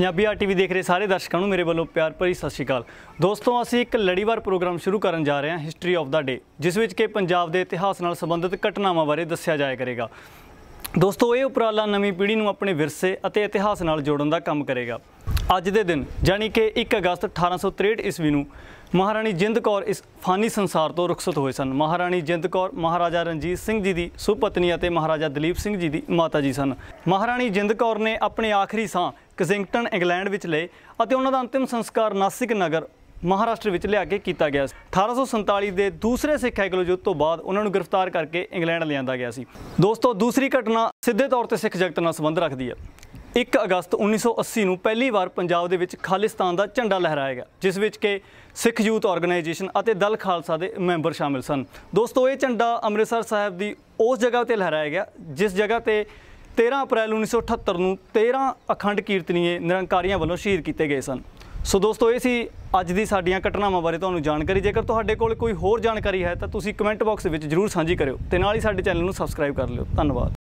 Punjabi R TV ਦੇਖ ਰਹੇ ਸਾਰੇ ਦਰਸ਼ਕਾਂ ਨੂੰ ਮੇਰੇ ਵੱਲੋਂ ਪਿਆਰ ਭਰੀ ਸਤਿ ਸ਼੍ਰੀ ਅਕਾਲ ਦੋਸਤੋ ਅਸੀਂ ਇੱਕ ਲੜੀਵਾਰ ਪ੍ਰੋਗਰਾਮ ਸ਼ੁਰੂ ਕਰਨ ਜਾ ਰਹੇ ਹਾਂ ਹਿਸਟਰੀ ਆਫ ਦਾ ਡੇ ਜਿਸ ਵਿੱਚ ਕਿ ਪੰਜਾਬ ਦੇ ਇਤਿਹਾਸ ਨਾਲ ਸੰਬੰਧਿਤ ਘਟਨਾਵਾਂ ਬਾਰੇ ਦੱਸਿਆ ਜਾਇਆ ਕਰੇਗਾ ਦੋਸਤੋ ਇਹ ਉਪਰਾਲਾ ਨਵੀਂ ਪੀੜ੍ਹੀ ਨੂੰ ਆਪਣੇ ਵਿਰਸੇ ਅਤੇ ਇਤਿਹਾਸ ਨਾਲ ਜੋੜਨ ਦਾ ਕੰਮ ਕਰੇਗਾ ਅੱਜ ਦੇ ਦਿਨ ਜਾਨੀ ਕਿ 1 ਅਗਸਤ 1863 ਈਸਵੀ ਨੂੰ ਮਹਾਰਾਣੀ ਜਿੰਦ ਕੌਰ ਇਸ ਫਾਨੀ ਸੰਸਾਰ ਤੋਂ ਰੁਖਸਤ ਹੋਏ ਸਨ ਮਹਾਰਾਣੀ ਜਿੰਦ ਕੌਰ ਮਹਾਰਾਜਾ ਰਣਜੀਤ ਸਿੰਘ ਜੀ ਦੀ ਸੁਪਤਨੀ ਅਤੇ ਮਹਾਰਾਜਾ ਦਲੀਪ ਸਿੰਘ ਜੀ ਦੀ ਮਾਤਾ ਜੀ ਸਨ ਮਹਾਰਾਣੀ ਜਿੰਦ ਕੌਰ ਨੇ ਆਪਣੇ ਆਖਰੀ ਸਾਹ ਕਜ਼ਿੰਗਟਨ ਇੰਗਲੈਂਡ ਵਿੱਚ ਲਏ ਅਤੇ ਉਹਨਾਂ ਦਾ ਅੰਤਿਮ ਸੰਸਕਾਰ ਨਾਸਿਕ ਨਗਰ ਮਹਾਰਾਸ਼ਟਰ ਵਿੱਚ ਲਿਆ ਕੇ ਕੀਤਾ ਗਿਆ 1847 ਦੇ ਦੂਸਰੇ ਸਿੱਖ ਐਗਲੋ ਜੁੱਤ ਤੋਂ ਬਾਅਦ ਉਹਨਾਂ ਨੂੰ ਗ੍ਰਿਫਤਾਰ ਕਰਕੇ ਇੰਗਲੈਂਡ ਲਿਆਂਦਾ ਗਿਆ ਸੀ ਦੋਸਤੋ ਦੂਸਰੀ ਘਟਨਾ ਸਿੱਧੇ ਤੌਰ ਤੇ ਸਿੱਖ ਜਗਤ ਨਾਲ ਸੰਬੰਧ ਰੱਖਦੀ ਹੈ 1 ਅਗਸਤ 1980 ਨੂੰ ਪਹਿਲੀ ਵਾਰ ਪੰਜਾਬ ਦੇ ਵਿੱਚ ਖਾਲਿਸਤਾਨ ਦਾ ਝੰਡਾ ਲਹਿਰਾਇਆ ਗਿਆ ਜਿਸ ਵਿੱਚ ਕਿ ਸਿੱਖ ਯੂਥ ਆਰਗੇਨਾਈਜੇਸ਼ਨ ਅਤੇ ਦਲ ਖਾਲਸਾ ਦੇ ਮੈਂਬਰ ਸ਼ਾਮਿਲ ਸਨ ਦੋਸਤੋ ਇਹ ਝੰਡਾ ਅੰਮ੍ਰਿਤਸਰ ਸਾਹਿਬ ਦੀ ਉਸ ਜਗ੍ਹਾ ਤੇ ਲਹਿਰਾਇਆ ਗਿਆ ਜਿਸ ਜਗ੍ਹਾ ਤੇ 13 ਅਪ੍ਰੈਲ 1978 ਨੂੰ 13 ਅਖੰਡ ਕੀਰਤਨੀਏ ਨਿਰੰਕਾਰੀਆਂ ਵੱਲੋਂ ਸ਼ਹੀਦ ਕੀਤੇ ਗਏ ਸਨ ਸੋ ਦੋਸਤੋ ਇਹ ਸੀ ਅੱਜ ਦੀ ਸਾਡੀਆਂ ਘਟਨਾਵਾਂ ਬਾਰੇ ਤੁਹਾਨੂੰ ਜਾਣਕਾਰੀ ਜੇਕਰ ਤੁਹਾਡੇ ਕੋਲ ਕੋਈ ਹੋਰ ਜਾਣਕਾਰੀ ਹੈ ਤਾਂ ਤੁਸੀਂ ਕਮੈਂਟ ਬਾਕਸ ਵਿੱਚ ਜਰੂਰ ਸਾਂਝੀ ਕਰਿਓ ਤੇ ਨਾਲ ਹੀ ਸਾਡੇ ਚੈਨਲ ਨੂੰ ਸਬਸਕ੍ਰਾਈਬ ਕਰ ਲਿਓ ਧੰਨਵਾਦ